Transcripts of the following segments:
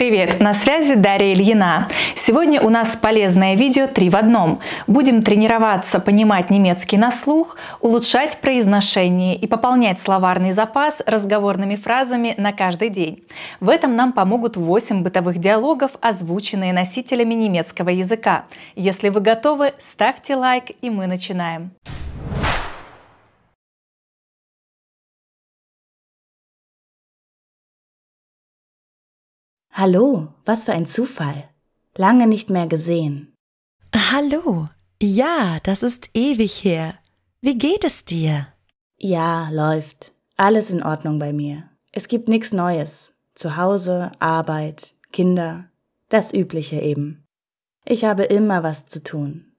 Привет, на связи Дарья Ильина. Сегодня у нас полезное видео три в одном. Будем тренироваться понимать немецкий на слух, улучшать произношение и пополнять словарный запас разговорными фразами на каждый день. В этом нам помогут 8 бытовых диалогов, озвученные носителями немецкого языка. Если вы готовы, ставьте лайк и мы Начинаем. Hallo, was für ein Zufall. Lange nicht mehr gesehen. Hallo. Ja, das ist ewig her. Wie geht es dir? Ja, läuft. Alles in Ordnung bei mir. Es gibt nichts Neues. Zu Hause, Arbeit, Kinder, das Übliche eben. Ich habe immer was zu tun.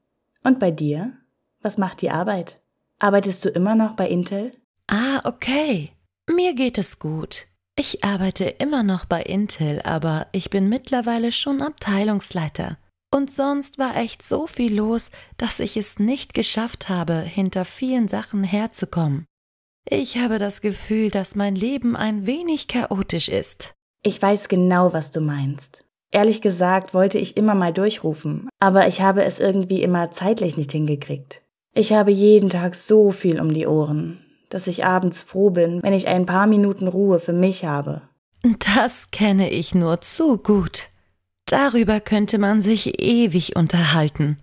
Und bei dir? Was macht die Arbeit? Arbeitest du immer noch bei Intel? Ah, okay. Mir geht es gut. Ich arbeite immer noch bei Intel, aber ich bin mittlerweile schon Abteilungsleiter. Und sonst war echt so viel los, dass ich es nicht geschafft habe, hinter vielen Sachen herzukommen. Ich habe das Gefühl, dass mein Leben ein wenig chaotisch ist. Ich weiß genau, was du meinst. Ehrlich gesagt wollte ich immer mal durchrufen, aber ich habe es irgendwie immer zeitlich nicht hingekriegt. Ich habe jeden Tag so viel um die Ohren dass ich abends froh bin, wenn ich ein paar Minuten Ruhe für mich habe. Das kenne ich nur zu gut. Darüber könnte man sich ewig unterhalten.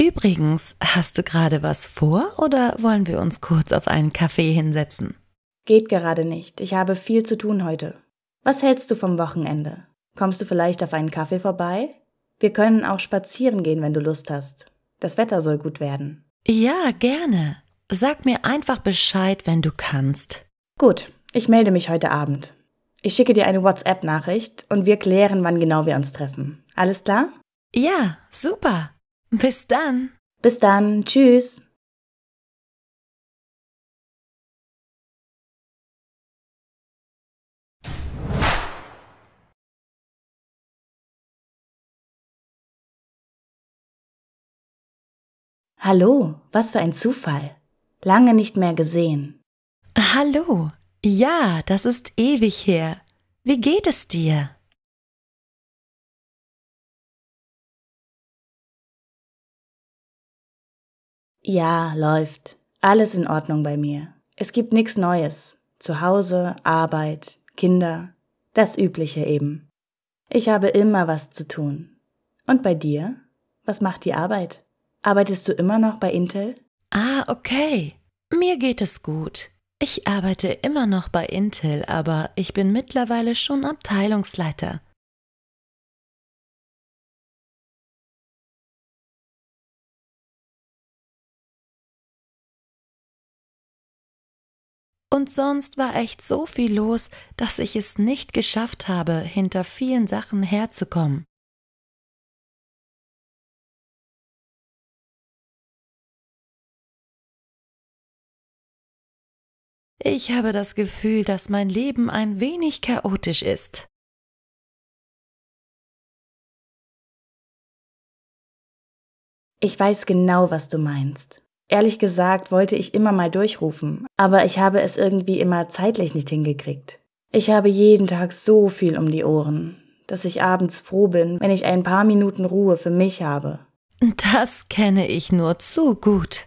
Übrigens, hast du gerade was vor oder wollen wir uns kurz auf einen Kaffee hinsetzen? Geht gerade nicht. Ich habe viel zu tun heute. Was hältst du vom Wochenende? Kommst du vielleicht auf einen Kaffee vorbei? Wir können auch spazieren gehen, wenn du Lust hast. Das Wetter soll gut werden. Ja, gerne. Sag mir einfach Bescheid, wenn du kannst. Gut, ich melde mich heute Abend. Ich schicke dir eine WhatsApp-Nachricht und wir klären, wann genau wir uns treffen. Alles klar? Ja, super. Bis dann. Bis dann. Tschüss. Hallo, was für ein Zufall. Lange nicht mehr gesehen. Hallo. Ja, das ist ewig her. Wie geht es dir? Ja, läuft. Alles in Ordnung bei mir. Es gibt nichts Neues. Zu Hause, Arbeit, Kinder, das Übliche eben. Ich habe immer was zu tun. Und bei dir? Was macht die Arbeit? Arbeitest du immer noch bei Intel? Ah, okay. Mir geht es gut. Ich arbeite immer noch bei Intel, aber ich bin mittlerweile schon Abteilungsleiter. Und sonst war echt so viel los, dass ich es nicht geschafft habe, hinter vielen Sachen herzukommen. Ich habe das Gefühl, dass mein Leben ein wenig chaotisch ist. Ich weiß genau, was du meinst. Ehrlich gesagt wollte ich immer mal durchrufen, aber ich habe es irgendwie immer zeitlich nicht hingekriegt. Ich habe jeden Tag so viel um die Ohren, dass ich abends froh bin, wenn ich ein paar Minuten Ruhe für mich habe. Das kenne ich nur zu gut.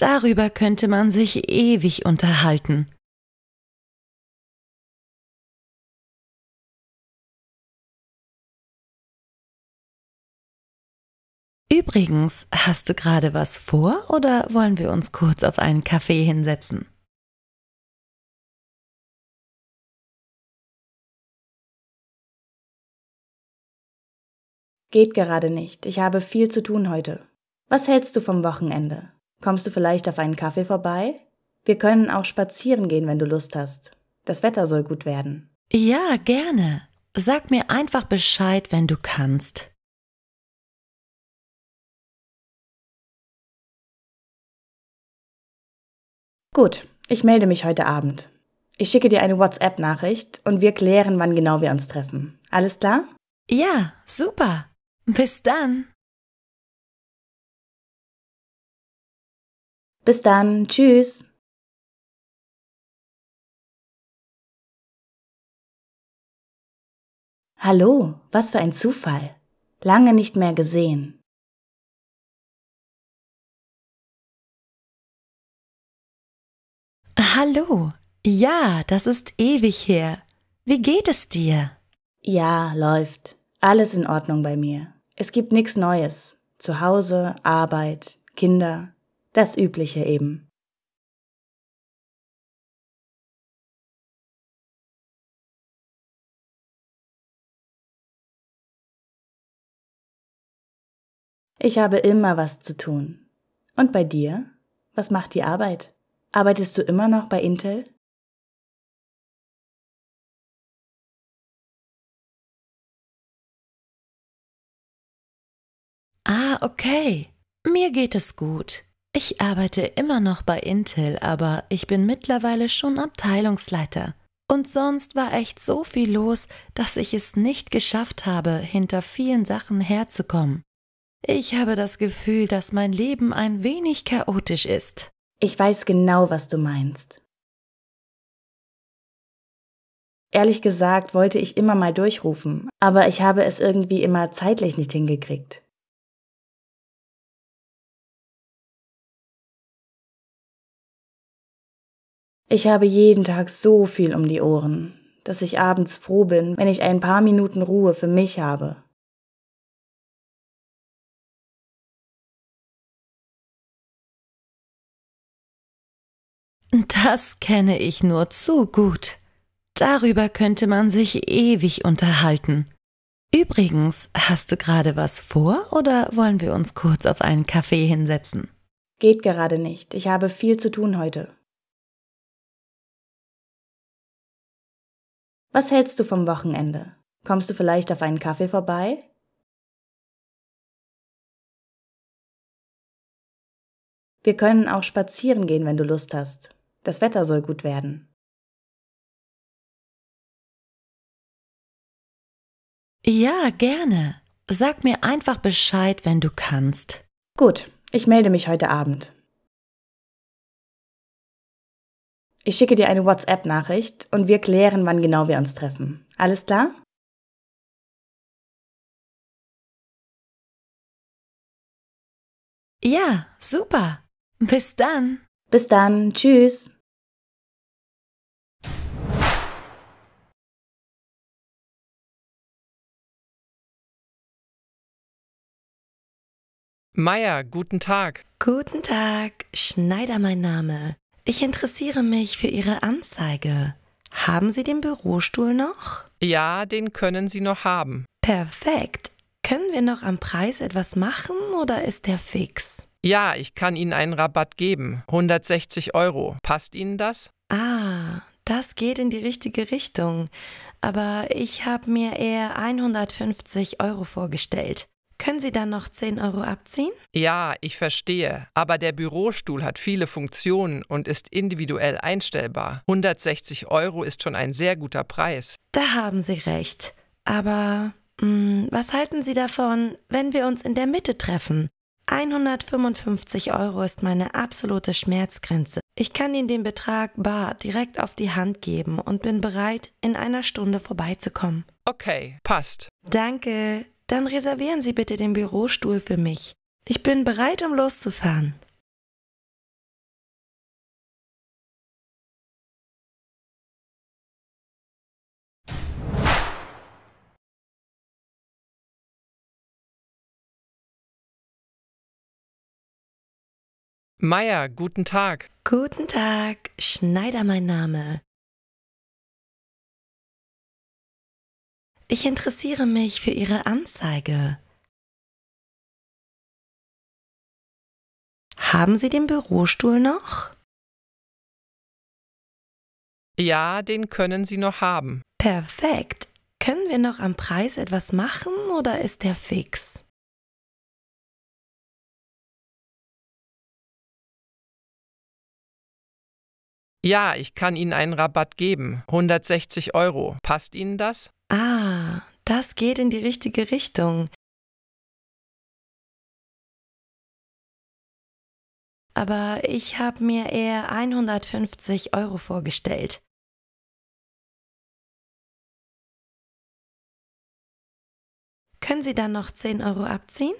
Darüber könnte man sich ewig unterhalten. Übrigens, hast du gerade was vor oder wollen wir uns kurz auf einen Kaffee hinsetzen? Geht gerade nicht. Ich habe viel zu tun heute. Was hältst du vom Wochenende? Kommst du vielleicht auf einen Kaffee vorbei? Wir können auch spazieren gehen, wenn du Lust hast. Das Wetter soll gut werden. Ja, gerne. Sag mir einfach Bescheid, wenn du kannst. Gut, ich melde mich heute Abend. Ich schicke dir eine WhatsApp-Nachricht und wir klären, wann genau wir uns treffen. Alles klar? Ja, super. Bis dann. Bis dann, tschüss. Hallo, was für ein Zufall. Lange nicht mehr gesehen. Hallo. Ja, das ist ewig her. Wie geht es dir? Ja, läuft. Alles in Ordnung bei mir. Es gibt nichts Neues. Zu Hause, Arbeit, Kinder. Das Übliche eben. Ich habe immer was zu tun. Und bei dir? Was macht die Arbeit? Arbeitest du immer noch bei Intel? Ah, okay. Mir geht es gut. Ich arbeite immer noch bei Intel, aber ich bin mittlerweile schon Abteilungsleiter. Und sonst war echt so viel los, dass ich es nicht geschafft habe, hinter vielen Sachen herzukommen. Ich habe das Gefühl, dass mein Leben ein wenig chaotisch ist. Ich weiß genau, was du meinst. Ehrlich gesagt wollte ich immer mal durchrufen, aber ich habe es irgendwie immer zeitlich nicht hingekriegt. Ich habe jeden Tag so viel um die Ohren, dass ich abends froh bin, wenn ich ein paar Minuten Ruhe für mich habe. Das kenne ich nur zu gut. Darüber könnte man sich ewig unterhalten. Übrigens, hast du gerade was vor oder wollen wir uns kurz auf einen Kaffee hinsetzen? Geht gerade nicht. Ich habe viel zu tun heute. Was hältst du vom Wochenende? Kommst du vielleicht auf einen Kaffee vorbei? Wir können auch spazieren gehen, wenn du Lust hast. Das Wetter soll gut werden. Ja, gerne. Sag mir einfach Bescheid, wenn du kannst. Gut, ich melde mich heute Abend. Ich schicke dir eine WhatsApp-Nachricht und wir klären, wann genau wir uns treffen. Alles klar? Ja, super. Bis dann. Bis dann. Tschüss. Meier, guten Tag. Guten Tag, Schneider mein Name. Ich interessiere mich für Ihre Anzeige. Haben Sie den Bürostuhl noch? Ja, den können Sie noch haben. Perfekt. Können wir noch am Preis etwas machen oder ist der fix? Ja, ich kann Ihnen einen Rabatt geben. 160 Euro. Passt Ihnen das? Ah, das geht in die richtige Richtung. Aber ich habe mir eher 150 Euro vorgestellt. Können Sie dann noch 10 Euro abziehen? Ja, ich verstehe. Aber der Bürostuhl hat viele Funktionen und ist individuell einstellbar. 160 Euro ist schon ein sehr guter Preis. Da haben Sie recht. Aber mh, hm, was halten Sie davon, wenn wir uns in der Mitte treffen? 155 Euro ist meine absolute Schmerzgrenze. Ich kann Ihnen den Betrag bar direkt auf die Hand geben und bin bereit, in einer Stunde vorbeizukommen. Okay, passt. Danke dann reservieren Sie bitte den Bürostuhl für mich. Ich bin bereit, um loszufahren. Meier, guten Tag. Guten Tag, Schneider mein Name. Ich interessiere mich für Ihre Anzeige. Haben Sie den Bürostuhl noch? Ja, den können Sie noch haben. Perfekt. Können wir noch am Preis etwas machen oder ist der fix? Ja, ich kann Ihnen einen Rabatt geben. 160 Euro. Passt Ihnen das? Ah, das geht in die richtige Richtung. Aber ich habe mir eher 150 Euro vorgestellt. Können Sie dann noch 10 Euro abziehen?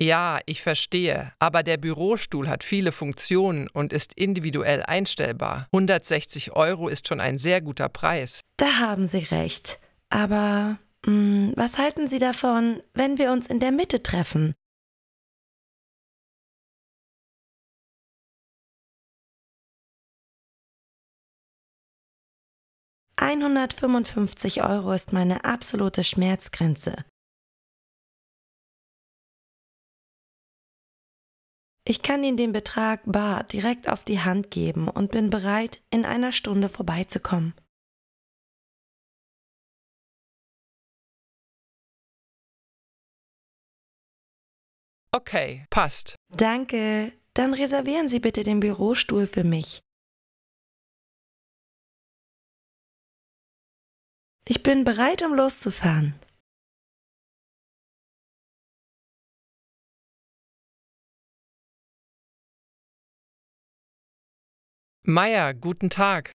Ja, ich verstehe, aber der Bürostuhl hat viele Funktionen und ist individuell einstellbar. 160 Euro ist schon ein sehr guter Preis. Da haben Sie recht. Aber mh, hm, was halten Sie davon, wenn wir uns in der Mitte treffen? »155 Euro ist meine absolute Schmerzgrenze. Ich kann Ihnen den Betrag bar direkt auf die Hand geben und bin bereit, in einer Stunde vorbeizukommen. Okay, passt. Danke. Dann reservieren Sie bitte den Bürostuhl für mich. Ich bin bereit, um loszufahren. Meier, guten Tag.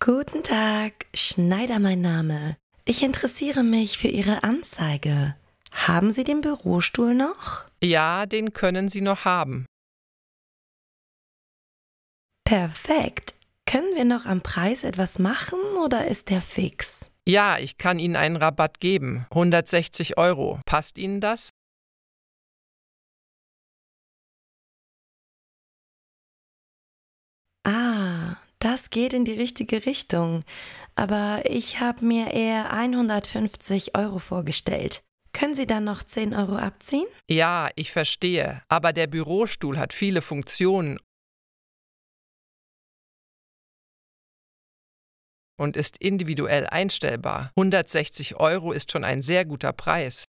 Guten Tag, Schneider mein Name. Ich interessiere mich für Ihre Anzeige. Haben Sie den Bürostuhl noch? Ja, den können Sie noch haben. Perfekt. Können wir noch am Preis etwas machen oder ist der fix? Ja, ich kann Ihnen einen Rabatt geben. 160 Euro. Passt Ihnen das? ah, das geht in die richtige Richtung, aber ich habe mir eher 150 Euro vorgestellt. Können Sie dann noch 10 Euro abziehen? Ja, ich verstehe, aber der Bürostuhl hat viele Funktionen und ist individuell einstellbar. 160 Euro ist schon ein sehr guter Preis.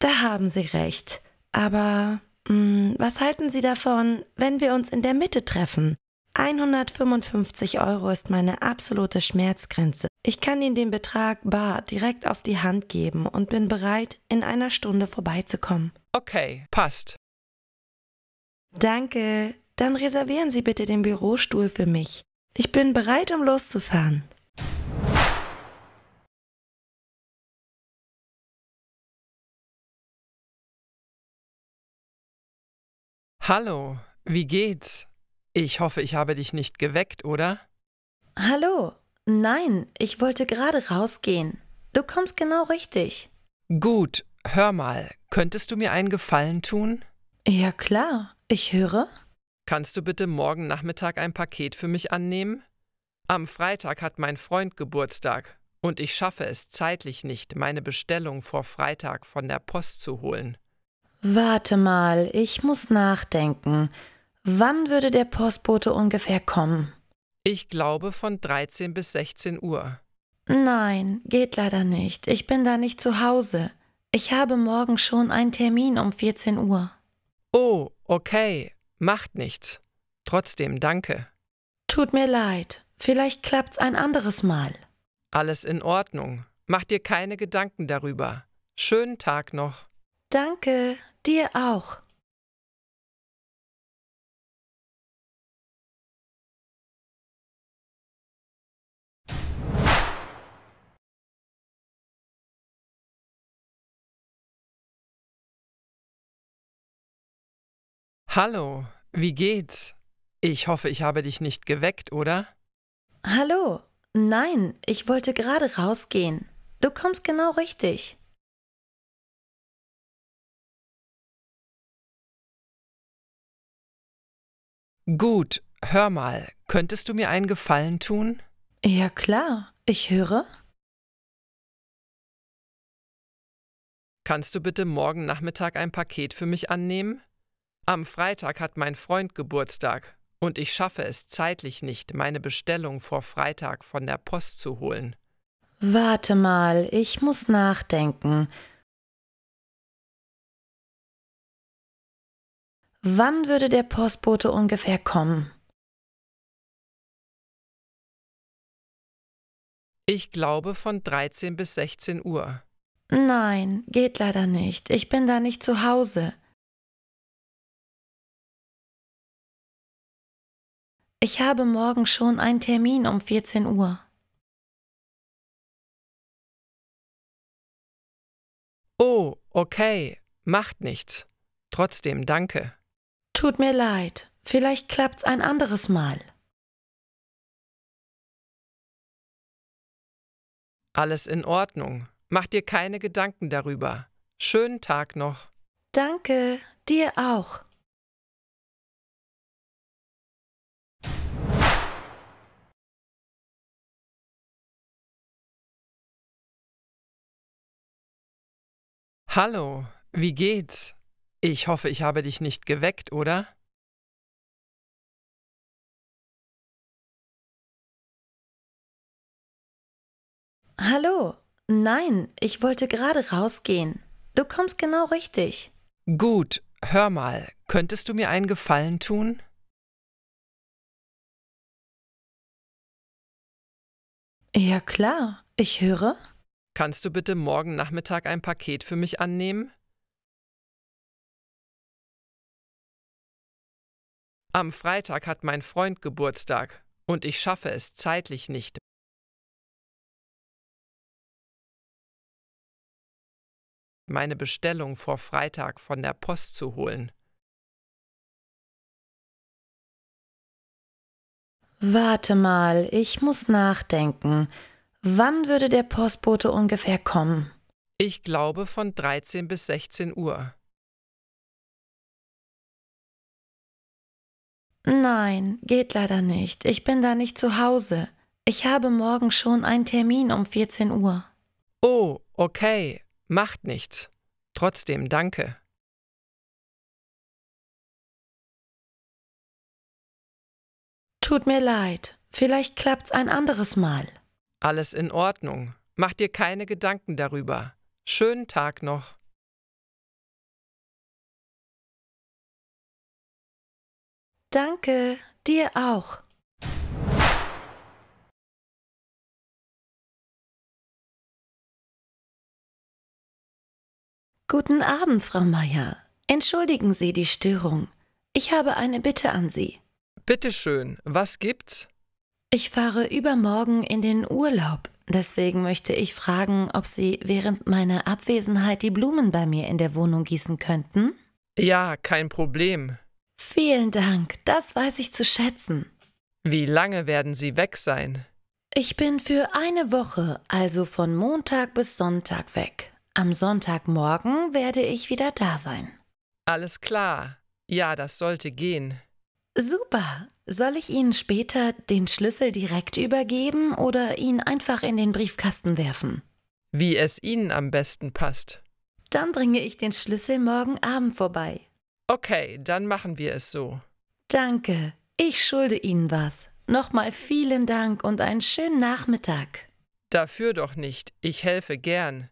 Da haben Sie recht. Aber mh, mm, was halten Sie davon, wenn wir uns in der Mitte treffen? 155 Euro ist meine absolute Schmerzgrenze. Ich kann Ihnen den Betrag bar direkt auf die Hand geben und bin bereit, in einer Stunde vorbeizukommen. Okay, passt. Danke. Dann reservieren Sie bitte den Bürostuhl für mich. Ich bin bereit, um loszufahren. Hallo, wie geht's? Ich hoffe, ich habe dich nicht geweckt, oder? Hallo, nein, ich wollte gerade rausgehen. Du kommst genau richtig. Gut, hör mal, könntest du mir einen Gefallen tun? Ja klar, ich höre. Kannst du bitte morgen Nachmittag ein Paket für mich annehmen? Am Freitag hat mein Freund Geburtstag und ich schaffe es zeitlich nicht, meine Bestellung vor Freitag von der Post zu holen. Warte mal, ich muss nachdenken. Wann würde der Postbote ungefähr kommen? Ich glaube von 13 bis 16 Uhr. Nein, geht leider nicht. Ich bin da nicht zu Hause. Ich habe morgen schon einen Termin um 14 Uhr. Oh, okay. Macht nichts. Trotzdem danke. Tut mir leid. Vielleicht klappt's ein anderes Mal. Alles in Ordnung. Mach dir keine Gedanken darüber. Schönen Tag noch. Danke, Dir auch. Hallo, wie geht's? Ich hoffe, ich habe dich nicht geweckt, oder? Hallo, nein, ich wollte gerade rausgehen. Du kommst genau richtig. Gut, hör mal, könntest du mir einen Gefallen tun? Ja klar, ich höre. Kannst du bitte morgen Nachmittag ein Paket für mich annehmen? Am Freitag hat mein Freund Geburtstag und ich schaffe es zeitlich nicht, meine Bestellung vor Freitag von der Post zu holen. Warte mal, ich muss nachdenken. Wann würde der Postbote ungefähr kommen? Ich glaube von 13 bis 16 Uhr. Nein, geht leider nicht. Ich bin da nicht zu Hause. Ich habe morgen schon einen Termin um 14 Uhr. Oh, okay, macht nichts. Trotzdem danke. Tut mir leid, vielleicht klappt's ein anderes Mal. Alles in Ordnung. Mach dir keine Gedanken darüber. Schönen Tag noch. Danke, dir auch. Hallo, wie geht's? Ich hoffe, ich habe dich nicht geweckt, oder? Hallo. Nein, ich wollte gerade rausgehen. Du kommst genau richtig. Gut, hör mal, könntest du mir einen Gefallen tun? Ja klar, ich höre. Kannst du bitte morgen Nachmittag ein Paket für mich annehmen? Am Freitag hat mein Freund Geburtstag und ich schaffe es zeitlich nicht. meine Bestellung vor Freitag von der Post zu holen. Warte mal, ich muss nachdenken. Wann würde der Postbote ungefähr kommen? Ich glaube von 13 bis 16 Uhr. Nein, geht leider nicht. Ich bin da nicht zu Hause. Ich habe morgen schon einen Termin um 14 Uhr. Oh, okay. Macht nichts. Trotzdem danke. Tut mir leid. Vielleicht klappt's ein anderes Mal. Alles in Ordnung. Mach dir keine Gedanken darüber. Schönen Tag noch. Danke, dir auch. Guten Abend, Frau Meier. Entschuldigen Sie die Störung. Ich habe eine Bitte an Sie. Bitte schön, was gibt's? Ich fahre übermorgen in den Urlaub. Deswegen möchte ich fragen, ob Sie während meiner Abwesenheit die Blumen bei mir in der Wohnung gießen könnten? Ja, kein Problem. Vielen Dank, das weiß ich zu schätzen. Wie lange werden Sie weg sein? Ich bin für eine Woche, also von Montag bis Sonntag weg. Am Sonntagmorgen werde ich wieder da sein. Alles klar. Ja, das sollte gehen. Super. Soll ich Ihnen später den Schlüssel direkt übergeben oder ihn einfach in den Briefkasten werfen? Wie es Ihnen am besten passt. Dann bringe ich den Schlüssel morgen Abend vorbei. Okay, dann machen wir es so. Danke, ich schulde Ihnen was. Nochmal vielen Dank und einen schönen Nachmittag. Dafür doch nicht, ich helfe gern.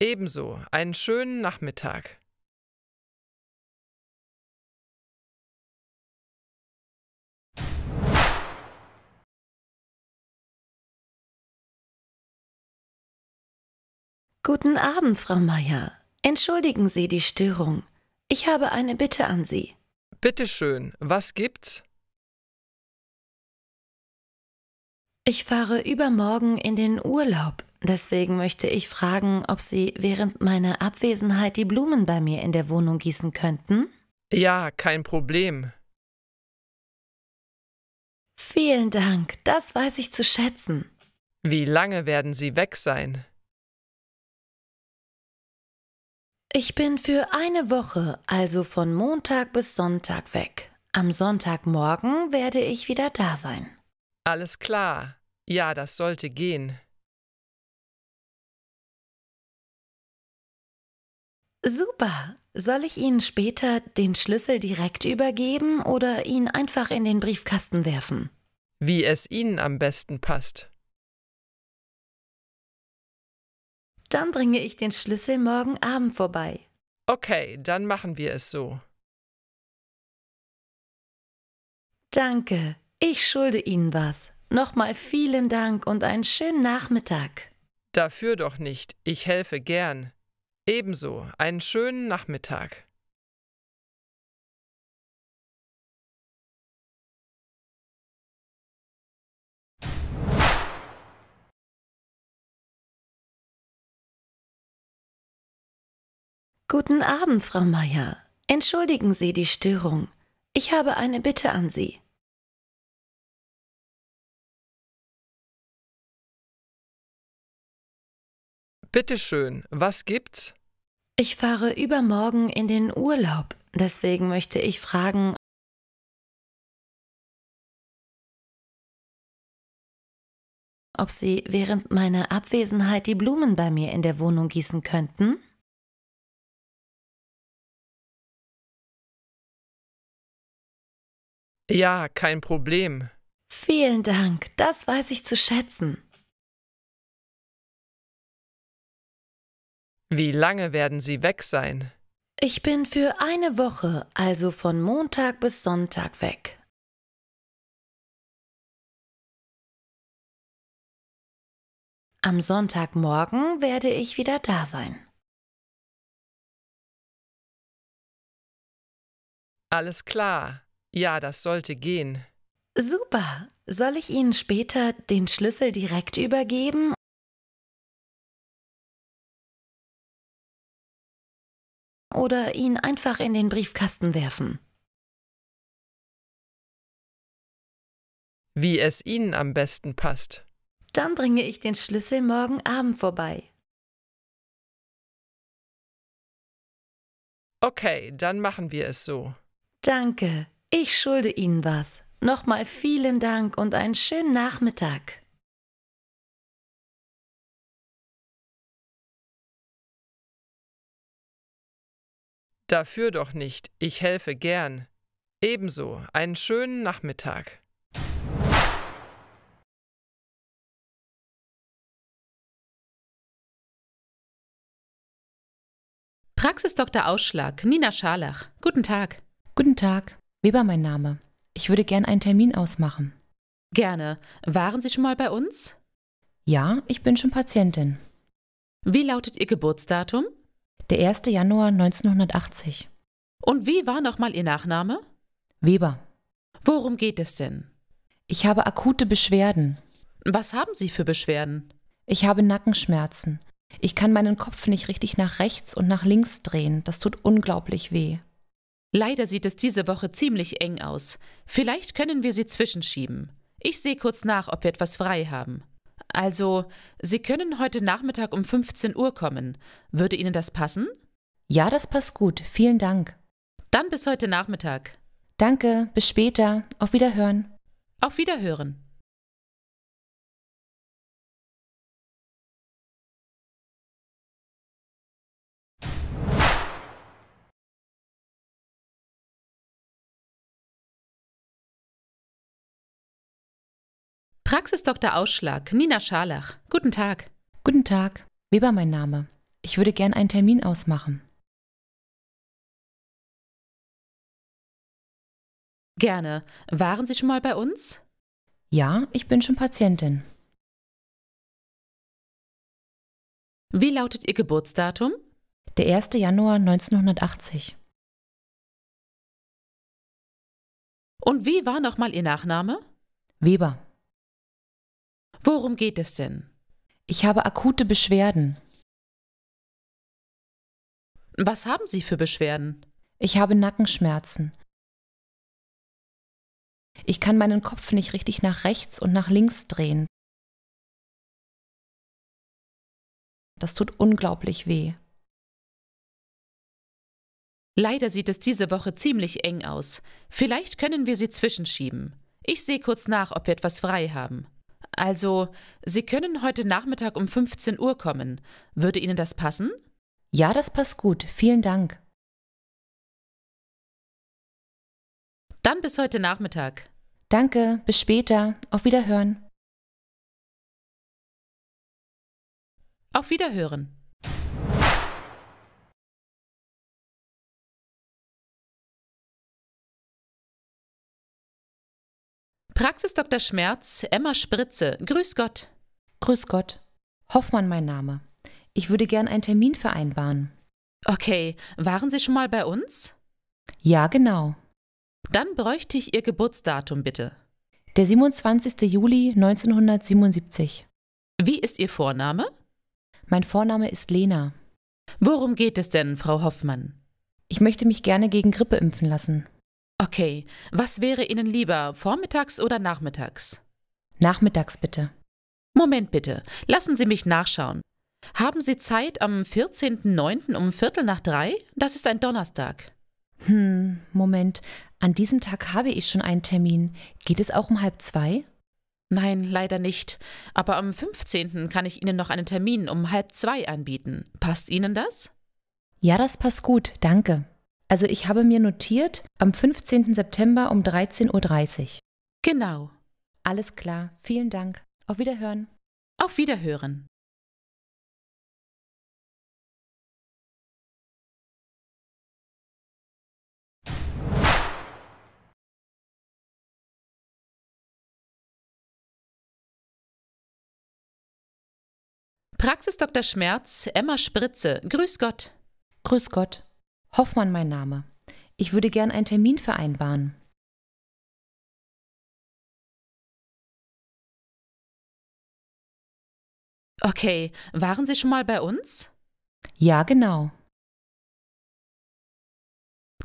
Ebenso, einen schönen Nachmittag. Guten Abend, Frau Meier. Entschuldigen Sie die Störung. Ich habe eine Bitte an Sie. Bitte schön, was gibt's? Ich fahre übermorgen in den Urlaub. Deswegen möchte ich fragen, ob Sie während meiner Abwesenheit die Blumen bei mir in der Wohnung gießen könnten? Ja, kein Problem. Vielen Dank, das weiß ich zu schätzen. Wie lange werden Sie weg sein? Ich bin für eine Woche, also von Montag bis Sonntag weg. Am Sonntagmorgen werde ich wieder da sein. Alles klar. Ja, das sollte gehen. Super. Soll ich Ihnen später den Schlüssel direkt übergeben oder ihn einfach in den Briefkasten werfen? Wie es Ihnen am besten passt. Dann bringe ich den Schlüssel morgen Abend vorbei. Okay, dann machen wir es so. Danke, ich schulde Ihnen was. Nochmal vielen Dank und einen schönen Nachmittag. Dafür doch nicht, ich helfe gern. Ebenso, einen schönen Nachmittag. Guten Abend, Frau Meier. Entschuldigen Sie die Störung. Ich habe eine Bitte an Sie. Bitte schön, was gibt's? Ich fahre übermorgen in den Urlaub, deswegen möchte ich fragen, ob Sie während meiner Abwesenheit die Blumen bei mir in der Wohnung gießen könnten? Ja, kein Problem. Vielen Dank, das weiß ich zu schätzen. Wie lange werden Sie weg sein? Ich bin für eine Woche, also von Montag bis Sonntag weg. Am Sonntagmorgen werde ich wieder da sein. Alles klar. Ja, das sollte gehen. Super. Soll ich Ihnen später den Schlüssel direkt übergeben? Oder ihn einfach in den Briefkasten werfen? Wie es Ihnen am besten passt. Dann bringe ich den Schlüssel morgen Abend vorbei. Okay, dann machen wir es so. Danke. Ich schulde Ihnen was. Nochmal vielen Dank und einen schönen Nachmittag. Dafür doch nicht, ich helfe gern. Ebenso, einen schönen Nachmittag. Praxisdoktor Ausschlag, Nina Scharlach. Guten Tag. Guten Tag. Weber mein Name. Ich würde gern einen Termin ausmachen. Gerne. Waren Sie schon mal bei uns? Ja, ich bin schon Patientin. Wie lautet Ihr Geburtsdatum? Der 1. Januar 1980. Und wie war nochmal Ihr Nachname? Weber. Worum geht es denn? Ich habe akute Beschwerden. Was haben Sie für Beschwerden? Ich habe Nackenschmerzen. Ich kann meinen Kopf nicht richtig nach rechts und nach links drehen. Das tut unglaublich weh. Leider sieht es diese Woche ziemlich eng aus. Vielleicht können wir sie zwischenschieben. Ich sehe kurz nach, ob wir etwas frei haben. Also, Sie können heute Nachmittag um 15 Uhr kommen. Würde Ihnen das passen? Ja, das passt gut. Vielen Dank. Dann bis heute Nachmittag. Danke, bis später. Auf Wiederhören. Auf Wiederhören. Praxisdoktor Ausschlag, Nina Scharlach. Guten Tag. Guten Tag. Weber mein Name. Ich würde gern einen Termin ausmachen. Gerne. Waren Sie schon mal bei uns? Ja, ich bin schon Patientin. Wie lautet Ihr Geburtsdatum? Der 1. Januar 1980. Und wie war nochmal Ihr Nachname? Weber. Worum geht es denn? Ich habe akute Beschwerden. Was haben Sie für Beschwerden? Ich habe Nackenschmerzen. Ich kann meinen Kopf nicht richtig nach rechts und nach links drehen. Das tut unglaublich weh. Leider sieht es diese Woche ziemlich eng aus. Vielleicht können wir sie zwischenschieben. Ich sehe kurz nach, ob wir etwas frei haben. Also, Sie können heute Nachmittag um 15 Uhr kommen. Würde Ihnen das passen? Ja, das passt gut. Vielen Dank. Dann bis heute Nachmittag. Danke, bis später. Auf Wiederhören. Auf Wiederhören. Praxis Dr. Schmerz, Emma Spritze. Grüß Gott. Grüß Gott. Hoffmann mein Name. Ich würde gern einen Termin vereinbaren. Okay, waren Sie schon mal bei uns? Ja, genau. Dann bräuchte ich Ihr Geburtsdatum bitte. Der 27. Juli 1977. Wie ist Ihr Vorname? Mein Vorname ist Lena. Worum geht es denn, Frau Hoffmann? Ich möchte mich gerne gegen Grippe impfen lassen. Okay, was wäre Ihnen lieber, vormittags oder nachmittags? Nachmittags bitte. Moment bitte, lassen Sie mich nachschauen. Haben Sie Zeit am 14.09. um Viertel nach drei? Das ist ein Donnerstag. Hm, Moment. An diesem Tag habe ich schon einen Termin. Geht es auch um halb zwei? Nein, leider nicht. Aber am 15. kann ich Ihnen noch einen Termin um halb zwei anbieten. Passt Ihnen das? Ja, das passt gut, danke. Also ich habe mir notiert, am 15. September um 13.30 Uhr. Genau. Alles klar. Vielen Dank. Auf Wiederhören. Auf Wiederhören. Praxis Dr. Schmerz, Emma Spritze. Grüß Gott. Grüß Gott. Hoffmann mein Name. Ich würde gern einen Termin vereinbaren. Okay, waren Sie schon mal bei uns? Ja, genau.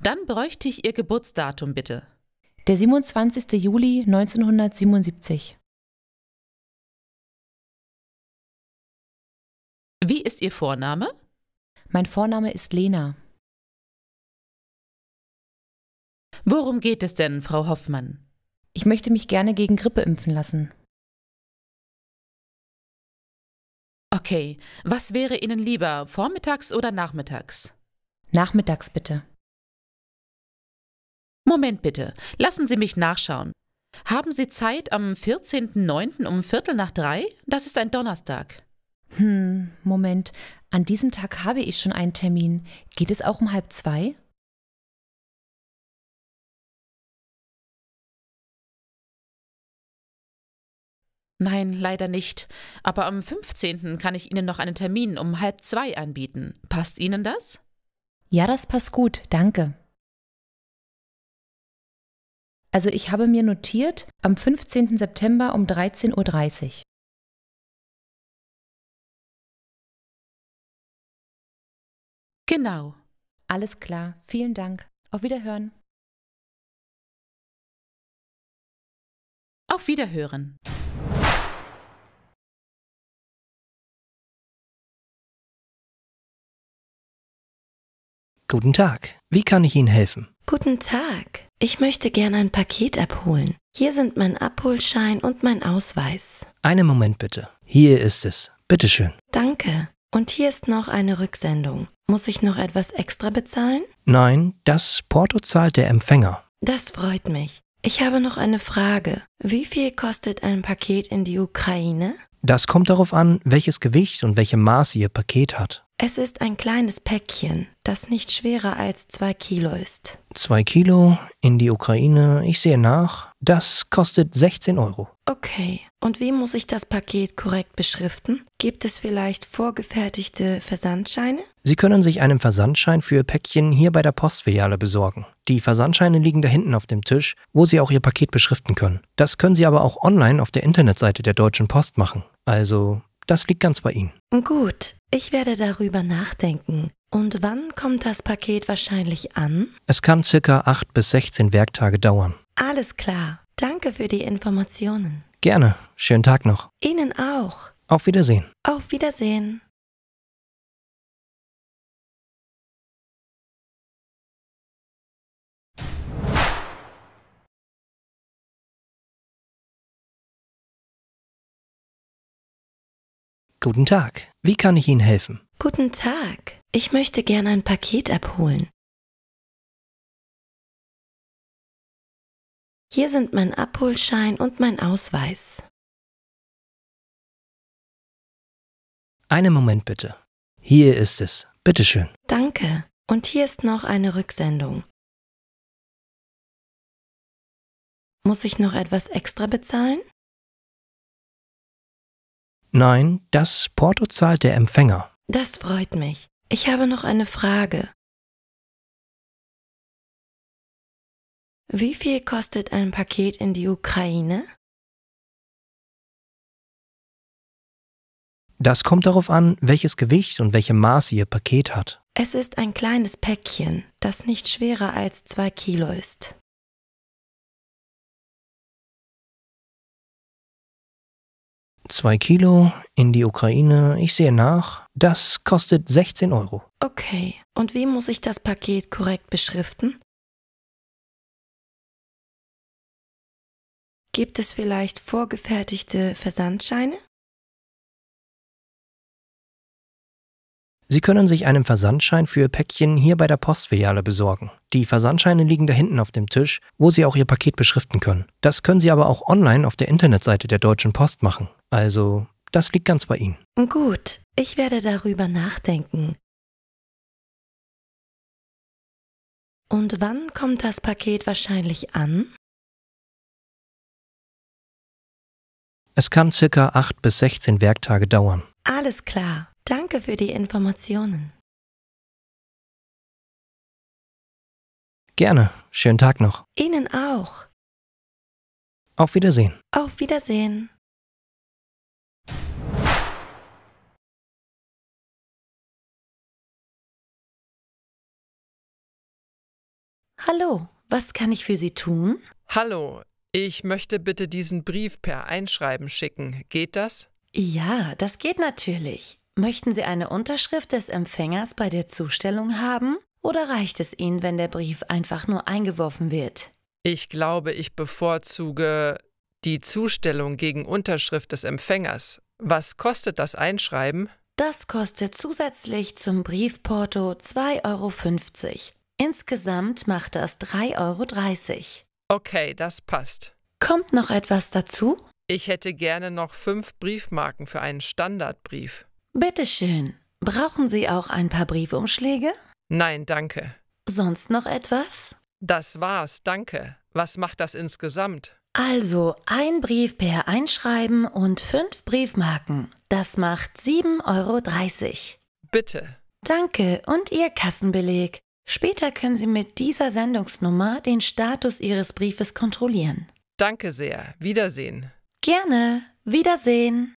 Dann bräuchte ich Ihr Geburtsdatum bitte. Der 27. Juli 1977. Wie ist Ihr Vorname? Mein Vorname ist Lena. Worum geht es denn, Frau Hoffmann? Ich möchte mich gerne gegen Grippe impfen lassen. Okay, was wäre Ihnen lieber, vormittags oder nachmittags? Nachmittags bitte. Moment bitte, lassen Sie mich nachschauen. Haben Sie Zeit am 14.09. um Viertel nach drei? Das ist ein Donnerstag. Hm, Moment. An diesem Tag habe ich schon einen Termin. Geht es auch um halb zwei? Nein, leider nicht. Aber am 15. kann ich Ihnen noch einen Termin um halb zwei anbieten. Passt Ihnen das? Ja, das passt gut, danke. Also ich habe mir notiert, am 15. September um 13.30 Uhr. Genau. Alles klar, vielen Dank. Auf Wiederhören. Auf Wiederhören. Guten Tag. Wie kann ich Ihnen helfen? Guten Tag. Ich möchte gerne ein Paket abholen. Hier sind mein Abholschein und mein Ausweis. Einen Moment bitte. Hier ist es. Bitteschön. Danke. Und hier ist noch eine Rücksendung. Muss ich noch etwas extra bezahlen? Nein, das Porto zahlt der Empfänger. Das freut mich. Ich habe noch eine Frage. Wie viel kostet ein Paket in die Ukraine? Das kommt darauf an, welches Gewicht und welche Maße Ihr Paket hat. Es ist ein kleines Päckchen, das nicht schwerer als zwei Kilo ist. Zwei Kilo in die Ukraine, ich sehe nach. Das kostet 16 Euro. Okay, und wie muss ich das Paket korrekt beschriften? Gibt es vielleicht vorgefertigte Versandscheine? Sie können sich einen Versandschein für Ihr Päckchen hier bei der Postfiliale besorgen. Die Versandscheine liegen da hinten auf dem Tisch, wo Sie auch Ihr Paket beschriften können. Das können Sie aber auch online auf der Internetseite der Deutschen Post machen. Also, das liegt ganz bei Ihnen. Gut, ich werde darüber nachdenken. Und wann kommt das Paket wahrscheinlich an? Es kann circa 8 bis 16 Werktage dauern. Alles klar. Danke für die Informationen. Gerne. Schönen Tag noch. Ihnen auch. Auf Wiedersehen. Auf Wiedersehen. Guten Tag. Wie kann ich Ihnen helfen? Guten Tag. Ich möchte gerne ein Paket abholen. Hier sind mein Abholschein und mein Ausweis. Einen Moment bitte. Hier ist es. Bitteschön. Danke. Und hier ist noch eine Rücksendung. Muss ich noch etwas extra bezahlen? Nein, das Porto zahlt der Empfänger. Das freut mich. Ich habe noch eine Frage. Wie viel kostet ein Paket in die Ukraine? Das kommt darauf an, welches Gewicht und welche Maße Ihr Paket hat. Es ist ein kleines Päckchen, das nicht schwerer als zwei Kilo ist. Zwei Kilo in die Ukraine, ich sehe nach. Das kostet 16 Euro. Okay, und wie muss ich das Paket korrekt beschriften? Gibt es vielleicht vorgefertigte Versandscheine? Sie können sich einen Versandschein für Ihr Päckchen hier bei der Postfiliale besorgen. Die Versandscheine liegen da hinten auf dem Tisch, wo Sie auch Ihr Paket beschriften können. Das können Sie aber auch online auf der Internetseite der Deutschen Post machen. Also, das liegt ganz bei Ihnen. Gut, ich werde darüber nachdenken. Und wann kommt das Paket wahrscheinlich an? Es kann circa 8 bis 16 Werktage dauern. Alles klar. Danke für die Informationen. Gerne. Schönen Tag noch. Ihnen auch. Auf Wiedersehen. Auf Wiedersehen. Hallo, was kann ich für Sie tun? Hallo, ich möchte bitte diesen Brief per Einschreiben schicken. Geht das? Ja, das geht natürlich. Möchten Sie eine Unterschrift des Empfängers bei der Zustellung haben oder reicht es Ihnen, wenn der Brief einfach nur eingeworfen wird? Ich glaube, ich bevorzuge die Zustellung gegen Unterschrift des Empfängers. Was kostet das Einschreiben? Das kostet zusätzlich zum Briefporto 2,50 Euro. Insgesamt macht das 3,30 Euro. Okay, das passt. Kommt noch etwas dazu? Ich hätte gerne noch fünf Briefmarken für einen Standardbrief. Bitte schön. Brauchen Sie auch ein paar Briefumschläge? Nein, danke. Sonst noch etwas? Das war's, danke. Was macht das insgesamt? Also ein Brief per Einschreiben und fünf Briefmarken. Das macht 7,30 Euro. Bitte. Danke und Ihr Kassenbeleg. Später können Sie mit dieser Sendungsnummer den Status Ihres Briefes kontrollieren. Danke sehr. Wiedersehen. Gerne. Wiedersehen.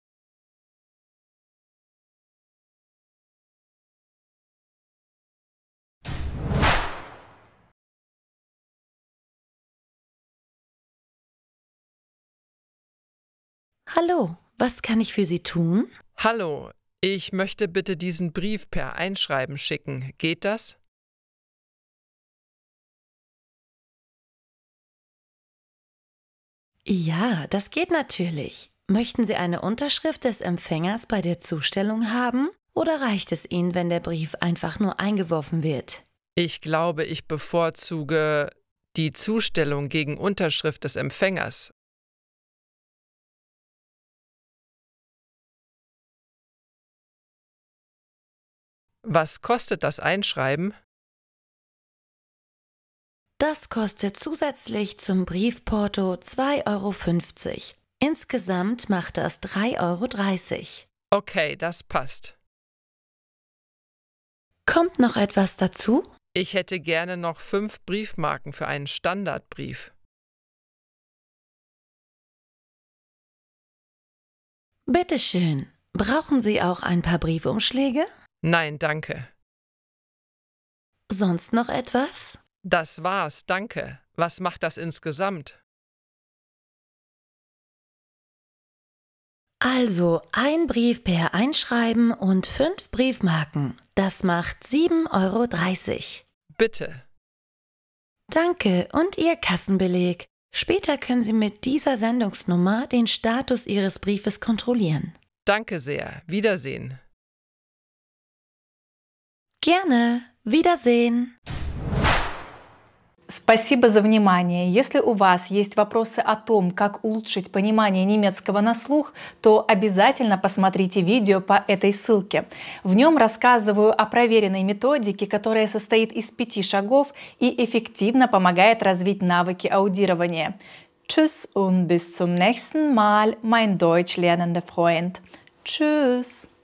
Hallo, was kann ich für Sie tun? Hallo, ich möchte bitte diesen Brief per Einschreiben schicken. Geht das? Ja, das geht natürlich. Möchten Sie eine Unterschrift des Empfängers bei der Zustellung haben oder reicht es Ihnen, wenn der Brief einfach nur eingeworfen wird? Ich glaube, ich bevorzuge die Zustellung gegen Unterschrift des Empfängers. Was kostet das Einschreiben? Das kostet zusätzlich zum Briefporto 2,50 Euro. Insgesamt macht das 3,30 Euro. Okay, das passt. Kommt noch etwas dazu? Ich hätte gerne noch fünf Briefmarken für einen Standardbrief. Bitte schön. Brauchen Sie auch ein paar Briefumschläge? Nein, danke. Sonst noch etwas? Das war's, danke. Was macht das insgesamt? Also ein Brief per Einschreiben und fünf Briefmarken. Das macht 7,30 Euro. Bitte. Danke und Ihr Kassenbeleg. Später können Sie mit dieser Sendungsnummer den Status Ihres Briefes kontrollieren. Danke sehr. Wiedersehen. Gerne. Wiedersehen. Спасибо за внимание. Если у вас есть вопросы о том, как улучшить понимание немецкого на слух, то обязательно посмотрите видео по этой ссылке. В нем рассказываю о проверенной методике, которая состоит из пяти шагов и эффективно помогает развить навыки аудирования. Tschüss und bis zum nächsten Mal, mein Deutsch lernender Freund. Tschüss.